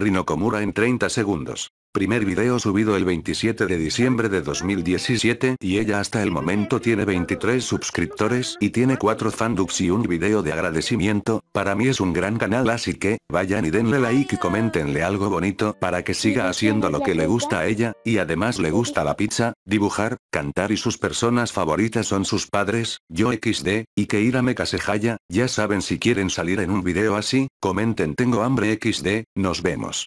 Rinokomura en 30 segundos. Primer video subido el 27 de diciembre de 2017 y ella hasta el momento tiene 23 suscriptores y tiene 4 fandubs y un video de agradecimiento, para mí es un gran canal así que, vayan y denle like y comentenle algo bonito para que siga haciendo lo que le gusta a ella, y además le gusta la pizza, dibujar, cantar y sus personas favoritas son sus padres, yo XD, y que Keira casejaya, ya saben si quieren salir en un video así, comenten tengo hambre XD, nos vemos.